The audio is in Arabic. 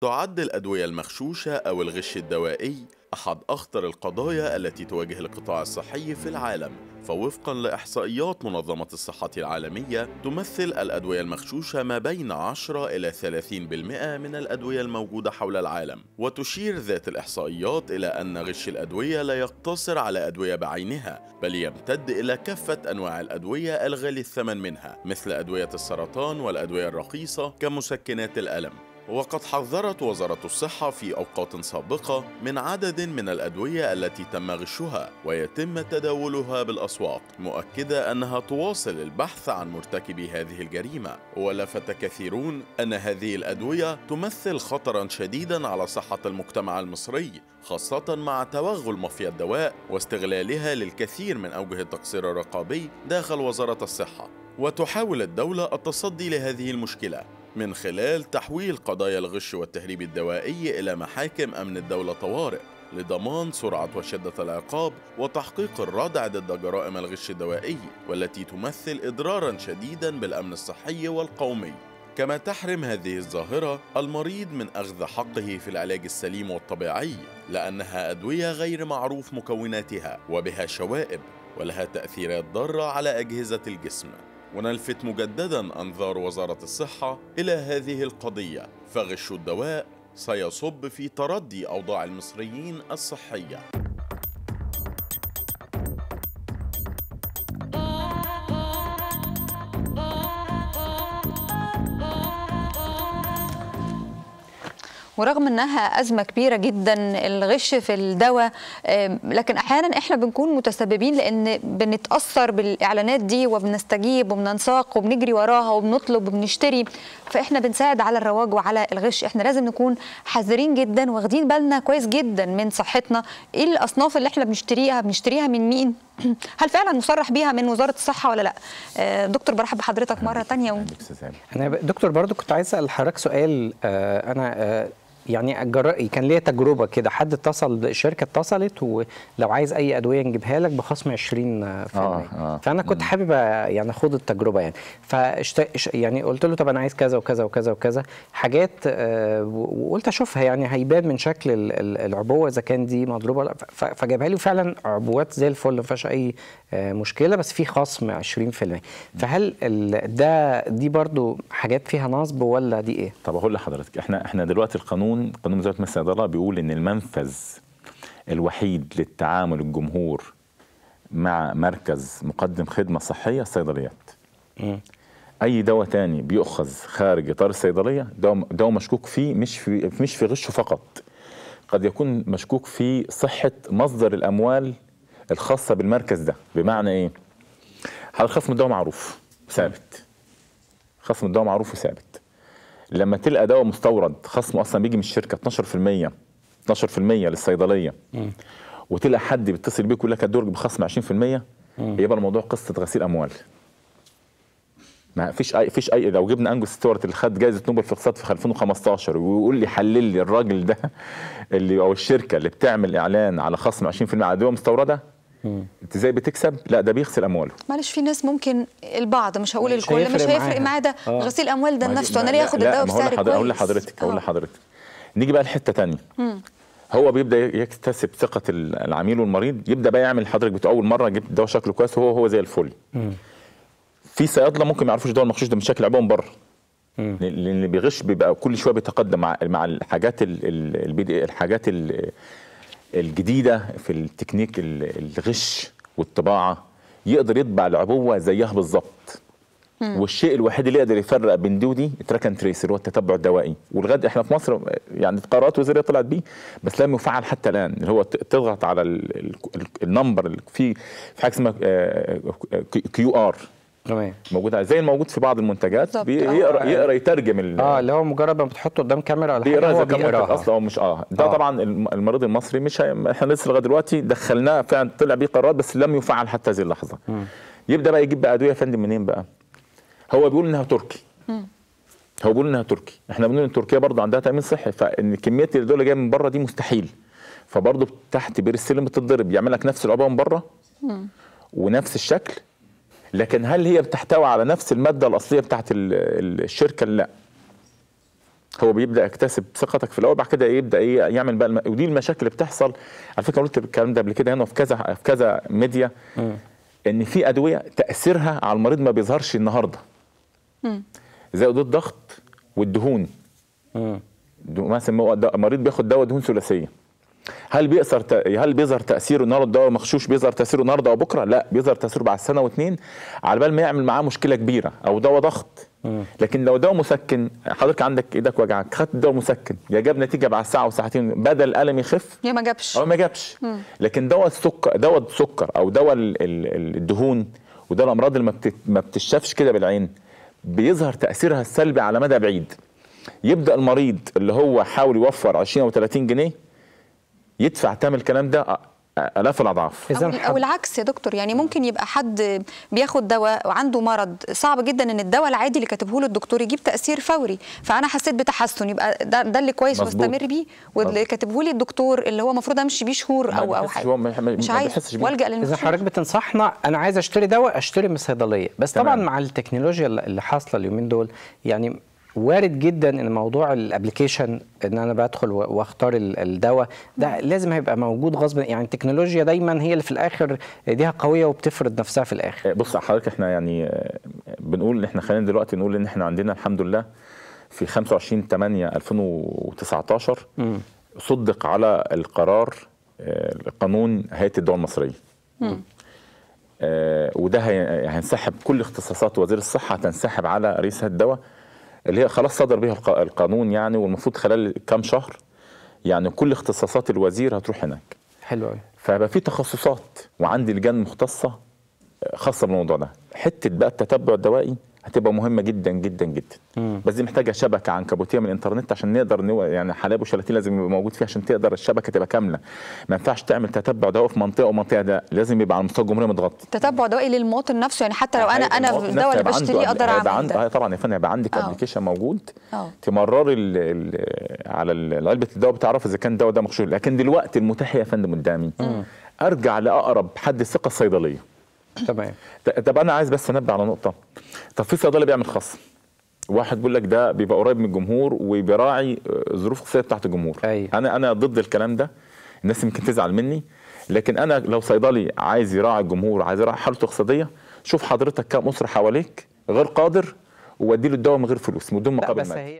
تعد الأدوية المغشوشة أو الغش الدوائي أحد أخطر القضايا التي تواجه القطاع الصحي في العالم فوفقا لإحصائيات منظمة الصحة العالمية تمثل الأدوية المغشوشة ما بين 10 إلى 30% من الأدوية الموجودة حول العالم وتشير ذات الإحصائيات إلى أن غش الأدوية لا يقتصر على أدوية بعينها بل يمتد إلى كافة أنواع الأدوية الغالي الثمن منها مثل أدوية السرطان والأدوية الرخيصة كمسكنات الألم وقد حذرت وزارة الصحة في أوقات سابقة من عدد من الأدوية التي تم غشها ويتم تداولها بالأسواق مؤكدة أنها تواصل البحث عن مرتكبي هذه الجريمة ولفت كثيرون أن هذه الأدوية تمثل خطرا شديدا على صحة المجتمع المصري خاصة مع توغل مافيا الدواء واستغلالها للكثير من أوجه التقصير الرقابي داخل وزارة الصحة وتحاول الدولة التصدي لهذه المشكلة من خلال تحويل قضايا الغش والتهريب الدوائي إلى محاكم أمن الدولة طوارئ لضمان سرعة وشدة العقاب وتحقيق الردع ضد جرائم الغش الدوائي والتي تمثل إضرارا شديدا بالأمن الصحي والقومي كما تحرم هذه الظاهرة المريض من أخذ حقه في العلاج السليم والطبيعي لأنها أدوية غير معروف مكوناتها وبها شوائب ولها تأثيرات ضارة على أجهزة الجسم ونلفت مجددا انظار وزاره الصحه الى هذه القضيه فغش الدواء سيصب في تردي اوضاع المصريين الصحيه ورغم انها ازمه كبيره جدا الغش في الدواء لكن احيانا احنا بنكون متسببين لان بنتاثر بالاعلانات دي وبنستجيب وبننساق وبنجري وراها وبنطلب وبنشتري فاحنا بنساعد على الرواج وعلى الغش احنا لازم نكون حذرين جدا واخدين بالنا كويس جدا من صحتنا ايه الاصناف اللي احنا بنشتريها بنشتريها من مين هل فعلا مصرح بيها من وزاره الصحه ولا لا آه، دكتور برحب بحضرتك مره ثانيه و... انا دكتور برضو كنت عايز اسال حضرتك سؤال آه، انا آه، يعني جر... كان ليا تجربه كده حد اتصل شركه اتصلت ولو عايز اي ادويه نجيبها لك بخصم 20 في آه آه فانا كنت حابب يعني اخد التجربه يعني فاشت... يعني قلت له طب انا عايز كذا وكذا وكذا وكذا حاجات آه، وقلت اشوفها يعني هيبان من شكل العبوه اذا كان دي مضروبه ولا ف... فجابها لي فعلا عبوات زي الفل ما فيهاش اي آه، مشكله بس في خصم 20% فهل ال... ده دي برضو حاجات فيها نصب ولا دي ايه؟ طب اقول لحضرتك احنا احنا دلوقتي القانون القانون قانون وزاره الصيدله بيقول ان المنفذ الوحيد للتعامل الجمهور مع مركز مقدم خدمه صحيه الصيدليات اي دواء تاني بيؤخذ خارج اطار الصيدليه دواء مشكوك فيه مش في مش في غشه فقط قد يكون مشكوك في صحه مصدر الاموال الخاصه بالمركز ده بمعنى ايه حضرتك خصم الدواء معروف ثابت خصم الدواء معروف وثابت لما تلقى دواء مستورد خصمه اصلا بيجي من الشركه 12% 12% للصيدليه وتلقى حد بيتصل بيك ويقول لك الدرج بخصم 20% يبقى الموضوع قصه غسيل اموال ما فيش اي فيش اي لو جبنا انجوس ستورت اللي خد جائزه نوبل في الاقتصاد في 2015 ويقول لي حلل لي الراجل ده اللي او الشركه اللي بتعمل اعلان على خصم 20% على دواء مستورده انت ازاي بتكسب لا ده بيغسل امواله معلش في ناس ممكن البعض مش هقول الكل مش هيفرق معاه ده آه. غسيل اموال ده لنفسه انا ليه اخد الدواء بسعر كويس اقول لحضرتك اقول آه. لحضرتك نيجي بقى لحته ثانيه هو بيبدا يكتسب ثقه العميل والمريض يبدا بقى يعمل حضرتك بتقول اول مره جبت دواء شكله كويس وهو هو زي الفل في صيادله ممكن ما يعرفوش الدواء المغشوش ده من شكل عبوه من بره اللي بيغش بيبقى كل شويه بيتقدم مع مع الحاجات ال الحاجات الجديده في التكنيك الغش والطباعه يقدر يطبع العبوه زيها بالظبط والشيء الوحيد اللي يقدر يفرق بين دي ودي اند تريس اللي هو التتبع الدوائي ولغايه احنا في مصر يعني قرارات وزاريه طلعت بيه بس لم يفعل حتى الان اللي هو تضغط على النمبر اللي فيه في حاجه اسمها كيو آه، ار تمام موجود زي الموجود في بعض المنتجات بيقرا اه. آه. يقرا يترجم اه اللي هو مجرد ما بتحطه قدام كاميرا على بيقرا اذا اصلا او مش اه ده آه. طبعا المريض المصري مش هي... احنا لسه لغايه دلوقتي دخلناه فعلا طلع بيه قرارات بس لم يفعل حتى هذه اللحظه م. يبدا بقى يجيب بقى ادويه يا فندم منين بقى؟ هو بيقول انها تركي م. هو بيقول انها تركي احنا بنقول ان تركيا برضه عندها تامين صحي فان كميه الادويه اللي جايه من بره دي مستحيل فبرضه تحت بير السلم بتتضرب يعمل لك نفس العبوه من بره ونفس الشكل لكن هل هي بتحتوي على نفس المادة الأصلية بتاعت الشركة لا هو بيبدا يكتسب ثقتك في الاول بعد كده يبدا ايه يعمل بقى الم... ودي المشاكل اللي بتحصل على فكره قلت الكلام ده قبل كده هنا في كذا في كذا ميديا م. ان في ادويه تاثيرها على المريض ما بيظهرش النهارده م. زي ادويه الضغط والدهون مثلا مريض بياخد دواء دهون ثلاثيه هل بيأثر ت... هل بيظهر تاثيره النهارده مخشوش بيظهر تاثيره النهارده وبكره لا بيظهر تاثيره بعد سنه واثنين على بال ما يعمل معاه مشكله كبيره او دواء ضغط لكن لو دواء مسكن حضرتك عندك ايدك وجعك خدت الدواء مسكن يا جاب نتيجه بعد ساعه وساعتين بدا الالم يخف يا ما جابش او ما جابش لكن دواء السكر دواء السكر او دواء الدهون وده الامراض اللي ما بتشافش كده بالعين بيظهر تاثيرها السلبي على مدى بعيد يبدا المريض اللي هو حاول يوفر 20 او 30 جنيه يدفع تعمل الكلام ده الاف الاضعاف أو, او العكس يا دكتور يعني ممكن يبقى حد بياخد دواء وعنده مرض صعب جدا ان الدواء العادي اللي كاتبه له الدكتور يجيب تاثير فوري فانا حسيت بتحسن يبقى ده, ده اللي كويس واستمر بيه واللي كاتبه لي الدكتور اللي هو المفروض امشي بيه شهور او او حاجه مش عايز والجا اذا حضرتك بتنصحنا انا عايز اشتري دواء اشتري من صيدليه بس طبعا مع التكنولوجيا اللي حاصله اليومين دول يعني وارد جدا ان موضوع الابلكيشن ان انا بدخل واختار الدواء ده نعم. لازم هيبقى موجود غصب يعني التكنولوجيا دايما هي اللي في الاخر ايديها قويه وبتفرض نفسها في الاخر آه، بص حضرتك احنا يعني آه، بنقول ان احنا خلينا دلوقتي نقول ان احنا عندنا الحمد لله في 25 8 2019 م. صدق على القرار آه، قانون هيئه الدواء المصريه آه وده هينسحب كل اختصاصات وزير الصحه هتنسحب على رئيس الدواء اللي هي خلاص صدر بها القانون يعني والمفروض خلال كام شهر يعني كل اختصاصات الوزير هتروح هناك حلو قوي فبقى في تخصصات وعندي لجان مختصه آه، خاصه بالموضوع ده حته بقى التتبع الدوائي هتبقى مهمه جدا جدا جدا مم. بس دي محتاجه شبكه عنكبوتيه من الانترنت عشان نقدر نو... يعني حلاب وشلاتين لازم يبقى موجود فيها عشان تقدر الشبكه تبقى كامله ما ينفعش تعمل تتبع دوائي في منطقه ومنطقه ده لازم يبقى على مستوى الجمهوريه متغطي تتبع دوائي للمواطن نفسه يعني حتى لو انا انا الدواء اللي بشتريه اقدر اعمل عند... ده طبعا يا فندم هيبقى عندك ابلكيشن موجود تمرري ال... ال... على علبه الدواء بتعرف اذا كان الدواء ده مخشوش لكن دلوقتي المتاح يا فندم قدامي ارجع لاقرب حد ثقه الصيدليه تمام طب انا عايز بس انبه على نقطه طب في صيدلي بيعمل خاص واحد بيقول لك ده بيبقى قريب من الجمهور وبيراعي آه، ظروف الاقتصاديه بتاعت الجمهور أي. انا انا ضد الكلام ده الناس يمكن تزعل مني لكن انا لو صيدلي عايز يراعي الجمهور عايز يراعي حالته الاقتصاديه شوف حضرتك كم اسره حواليك غير قادر وادي له الدواء من غير فلوس من دون مقابل مادي